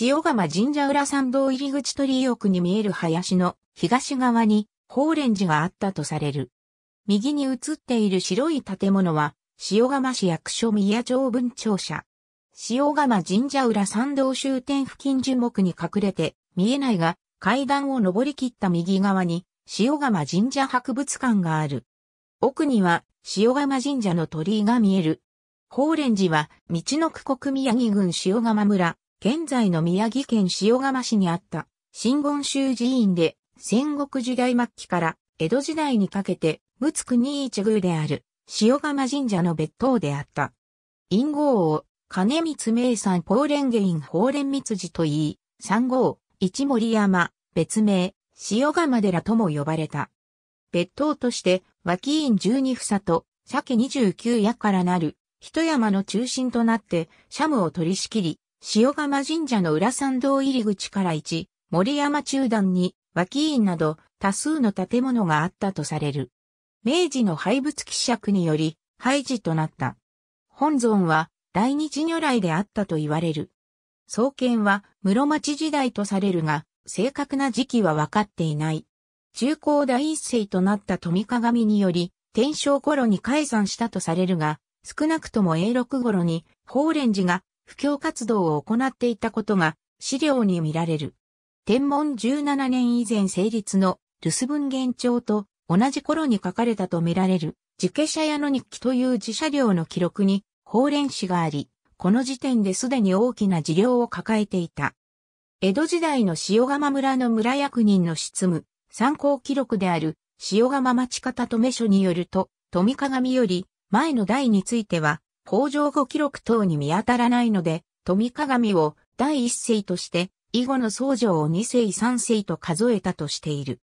塩釜神社裏参道入り口鳥居奥に見える林の東側に法蓮寺があったとされる。右に映っている白い建物は塩釜市役所宮城分庁舎。塩釜神社裏参道終点付近樹木に隠れて見えないが階段を登り切った右側に塩釜神社博物館がある。奥には塩釜神社の鳥居が見える。法蓮寺は、道の区国宮城郡塩釜村、現在の宮城県塩釜市にあった新言宗寺院で戦国時代末期から江戸時代にかけて陸奥に一宮である塩釜神社の別当であった。陰号を金光名山法蓮華院法蓮密寺と言い、三号、一森山、別名、塩釜寺とも呼ばれた。別当として、脇院十二房と、鮭二十九屋からなる、一山の中心となって、シャムを取り仕切り、塩釜神社の裏参道入り口から1、森山中段に、脇院など多数の建物があったとされる。明治の廃仏希釈により、廃寺となった。本尊は、大日如来であったと言われる。創建は、室町時代とされるが、正確な時期は分かっていない。中高第一世となった富鏡により、天正頃に解散したとされるが、少なくとも永禄頃に、法蓮寺が布教活動を行っていたことが資料に見られる。天文17年以前成立の留守文言帳と同じ頃に書かれたと見られる、受刑者屋の日記という自社料の記録に、法連史があり、この時点ですでに大きな事業を抱えていた。江戸時代の塩釜村の村役人の執務、参考記録である塩釜町方と名によると、富鏡より前の代については、工場後記録等に見当たらないので、富鏡を第一世として、以後の僧正を二世三世と数えたとしている。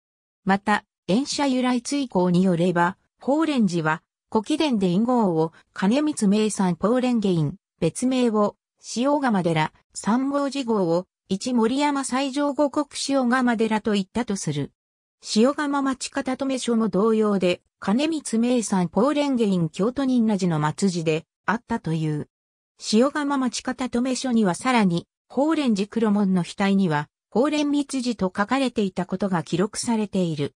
また、演者由来追考によれば、法蓮寺は、古貴殿で因号を金光明産法蓮下院、別名を塩釜寺、三宝寺号を一森山最上五国塩釜寺と言ったとする。塩釜町方止書所も同様で、金光明産法蓮下院京都仁和寺の末寺で、あったという。塩釜町方留書にはさらに、法蓮寺黒門の額には、法蓮密寺と書かれていたことが記録されている。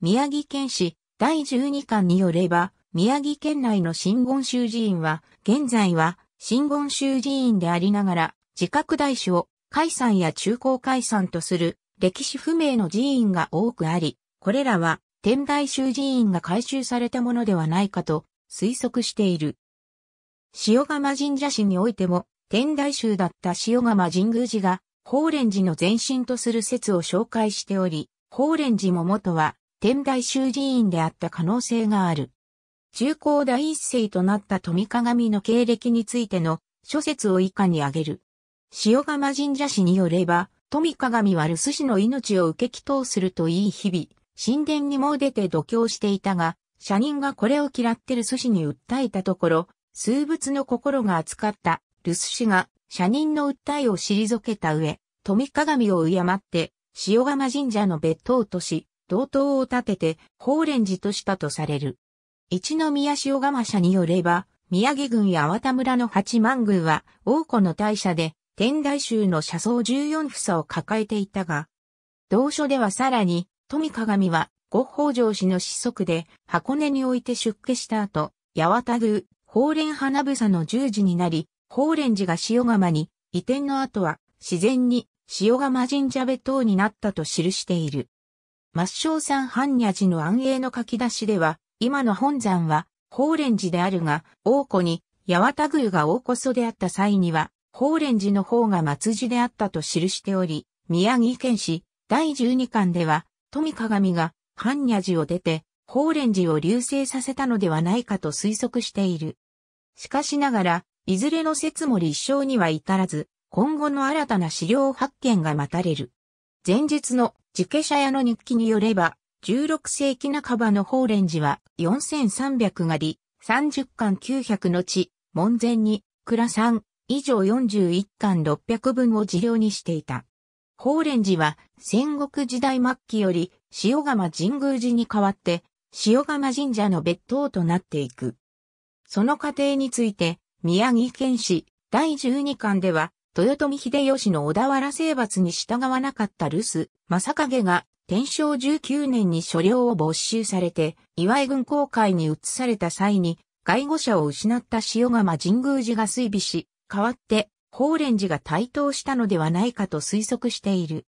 宮城県史第12巻によれば、宮城県内の新言宗寺院は、現在は新言宗寺院でありながら、自覚大師を解散や中高解散とする歴史不明の寺院が多くあり、これらは天台宗寺院が改修されたものではないかと推測している。塩釜神社市においても、天台宗だった塩釜神宮寺が、法蓮寺の前身とする説を紹介しており、法蓮寺も元は、天台宗寺院であった可能性がある。中高第一世となった富鏡の経歴についての諸説を以下に挙げる。塩釜神社氏によれば、富鏡は留守氏の命を受け祈祷するといい日々、神殿にも出て度胸していたが、社人がこれを嫌って留守氏に訴えたところ、数物の心が扱った留守氏が社人の訴えを退けた上、富鏡を敬って、塩釜神社の別当とし、同等を立てて、法蓮寺としたとされる。一宮塩釜社によれば、宮城郡や粟田村の八幡宮は、王子の大社で、天台宗の社僧14房を抱えていたが、同書ではさらに、富鏡は、五法上氏の子息で、箱根において出家した後、八幡宮、法蓮花房の十字になり、法蓮寺が塩釜に、移転の後は自然に塩釜神社別当になったと記している。末消山般若寺の安永の書き出しでは、今の本山は法蓮寺であるが、王子に八幡宮が大こそであった際には、法蓮寺の方が松寺であったと記しており、宮城県市第十二巻では、富鏡が般若寺を出て、法蓮寺を流星させたのではないかと推測している。しかしながら、いずれの説も立証には至らず、今後の新たな資料発見が待たれる。前日の受刑者屋の日記によれば、16世紀半ばの法蓮寺は4300がり、30巻900の地、門前に、蔵3以上41巻600分を事業にしていた。法蓮寺は戦国時代末期より塩釜神宮寺に代わって塩釜神社の別当となっていく。その過程について、宮城県史第12巻では、豊臣秀吉の小田原征伐に従わなかった留守、正影が、天正19年に所領を没収されて、岩井軍公会に移された際に、外語者を失った塩釜神宮寺が水備し、代わって、法蓮寺が台頭したのではないかと推測している。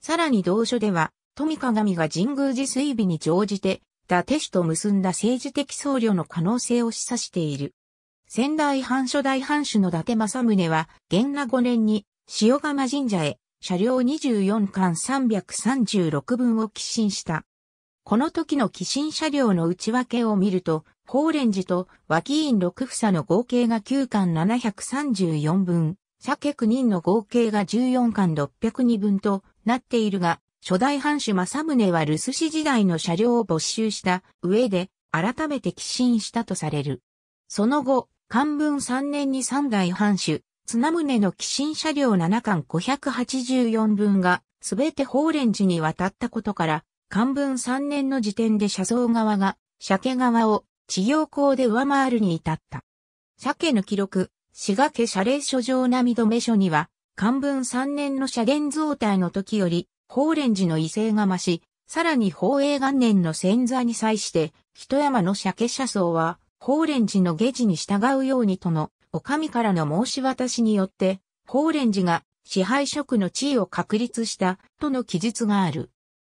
さらに同書では、富鏡が神宮寺水備に乗じて、伊達氏と結んだ政治的僧侶の可能性を示唆している。仙台藩初代藩主の伊達政宗は、元和5年に塩釜神社へ車両24巻336分を寄進した。この時の寄進車両の内訳を見ると、法蓮寺と脇院六房の合計が9巻734分、左9人の合計が14巻602分となっているが、初代藩主正宗は留守市時代の車両を没収した上で改めて寄進したとされる。その後、漢文3年に3代藩主、綱宗の寄進車両7巻584分がすべて法蓮寺に渡ったことから、漢文3年の時点で車窓側が、鮭側を、地行港で上回るに至った。鮭の記録、滋賀家謝礼書上並止め書には、漢文3年の謝言増体の時より、法蓮寺の威勢が増し、さらに法永元年の潜座に際して、一山の鮭車僧は、法蓮寺の下地に従うようにとの、お上からの申し渡しによって、法蓮寺が支配職の地位を確立した、との記述がある。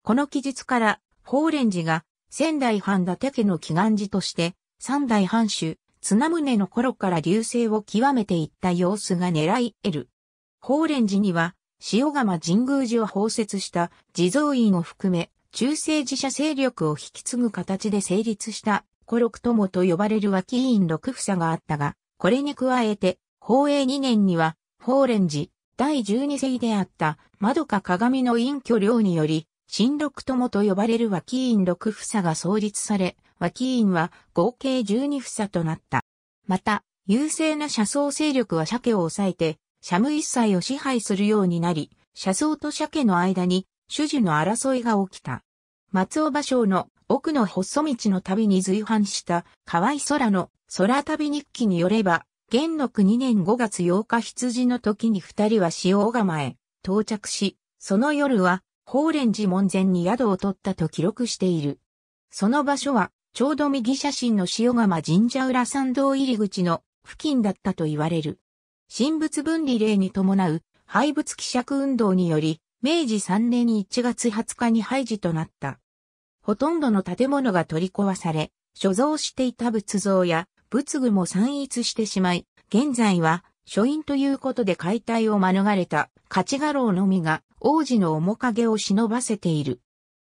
この記述から、法蓮寺が仙台藩伊達家の祈願寺として、三代藩主、綱宗の頃から流星を極めていった様子が狙い得る。法蓮寺には、塩釜神宮寺を包摂した地蔵院を含め、中世寺社勢力を引き継ぐ形で成立した古六友と呼ばれる脇院六房があったが、これに加えて、宝永2年には、法蓮寺、第12世であった、窓か鏡の隠居寮により、新六友と呼ばれる脇院六房が創立され、脇院は合計12房となった。また、優勢な車窓勢力は鮭を抑えて、シャム一切を支配するようになり、車窓と車家の間に主事の争いが起きた。松尾芭蕉の奥の細道の旅に随伴した河合空の空旅日記によれば、元禄2年5月8日羊の時に二人は塩を釜へ到着し、その夜は法蓮寺門前に宿を取ったと記録している。その場所は、ちょうど右写真の塩釜神社裏参道入り口の付近だったと言われる。神仏分離令に伴う廃仏希釈運動により、明治3年1月20日に廃寺となった。ほとんどの建物が取り壊され、所蔵していた仏像や仏具も散逸してしまい、現在は書院ということで解体を免れた勝画楼のみが王子の面影を忍ばせている。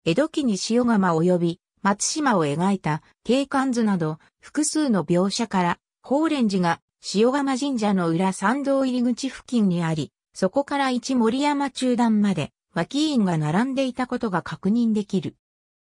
江戸期に塩釜及び松島を描いた景観図など複数の描写から、法蓮寺が塩釜神社の裏参道入り口付近にあり、そこから一森山中段まで脇院が並んでいたことが確認できる。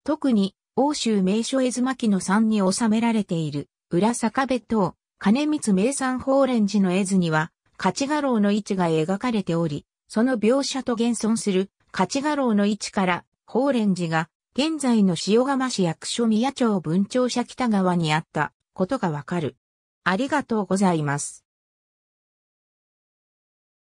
特に、欧州名所絵図巻の山に収められている、裏坂部等、金光名産法蓮寺の絵図には、勝画楼の位置が描かれており、その描写と現存する勝画楼の位置から、法蓮寺が、現在の塩釜市役所宮町文庁舎北側にあったことがわかる。ありがとうございます。